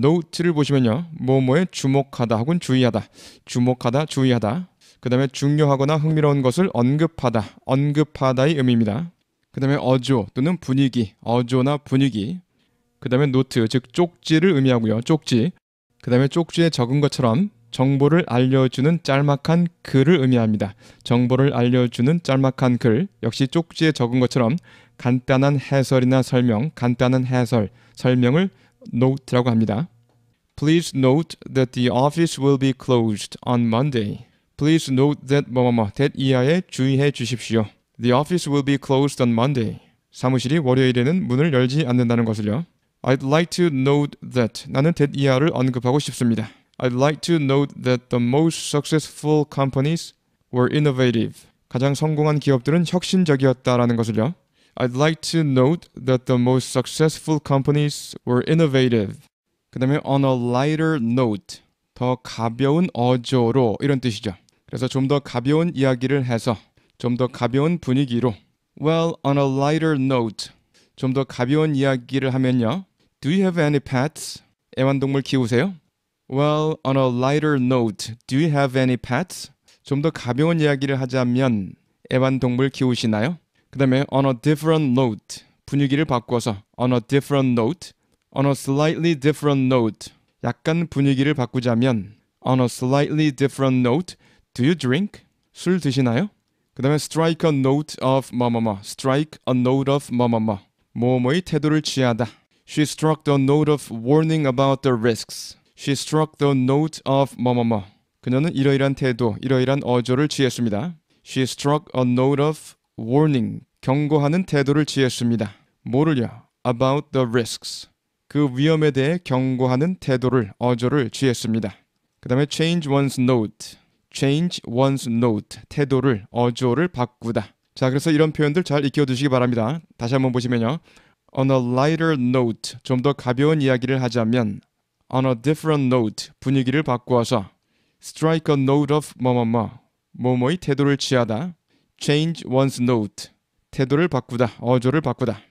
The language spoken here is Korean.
노트를 보시면요. 뭐뭐에 주목하다 혹은 주의하다, 주목하다, 주의하다. 그 다음에 중요하거나 흥미로운 것을 언급하다, 언급하다의 의미입니다. 그 다음에 어조 또는 분위기, 어조나 분위기. 그 다음에 노트, 즉 쪽지를 의미하고요. 쪽지. 그 다음에 쪽지에 적은 것처럼 정보를 알려주는 짤막한 글을 의미합니다. 정보를 알려주는 짤막한 글. 역시 쪽지에 적은 것처럼 간단한 해설이나 설명, 간단한 해설, 설명을 note라고 합니다. Please note that the office will be closed on Monday. Please note that 뭐뭐뭐 that 이하에 주의해 주십시오. The office will be closed on Monday. 사무실이 월요일에는 문을 열지 않는다는 것을요. I'd like to note that 나는 that 이하를 언급하고 싶습니다. I'd like to note that the most successful companies were innovative. 가장 성공한 기업들은 혁신적이었다라는 것을요. I'd like to note that the most successful companies were innovative. 그 다음에 on a lighter note, 더 가벼운 어조로 이런 뜻이죠. 그래서 좀 더 가벼운 이야기를 해서 좀 더 가벼운 분위기로 Well, on a lighter note, 좀 더 가벼운 이야기를 하면요. Do you have any pets? 애완동물 키우세요? Well, on a lighter note, do you have any pets? 좀 더 가벼운 이야기를 하자면 애완동물 키우시나요? 그 다음에 on a different note 분위기를 바꿔서 on a different note, on a slightly different note 약간 분위기를 바꾸자면 on a slightly different note, do you drink? 술 드시나요? 그 다음에 strike a note of 뭐뭐뭐 strike a note of 뭐뭐뭐 뭐뭐의 태도를 취하다 She struck the note of warning about the risks She struck the note of 뭐뭐뭐 그녀는 이러이러한 태도, 이러이러한 어조를 취했습니다 She struck a note of warning 경고하는 태도를 취했습니다. 모를려 about the risks 그 위험에 대해 경고하는 태도를 어조를 취했습니다. 그 다음에 change one's note change one's note 태도를 어조를 바꾸다. 자 그래서 이런 표현들 잘 익혀두시기 바랍니다. 다시 한번 보시면요. On a lighter note 좀 더 가벼운 이야기를 하자면 on a different note 분위기를 바꾸어서 strike a note of 뭐뭐뭐 뭐뭐의 태도를 취하다 change one's note 태도를 바꾸다, 어조를 바꾸다.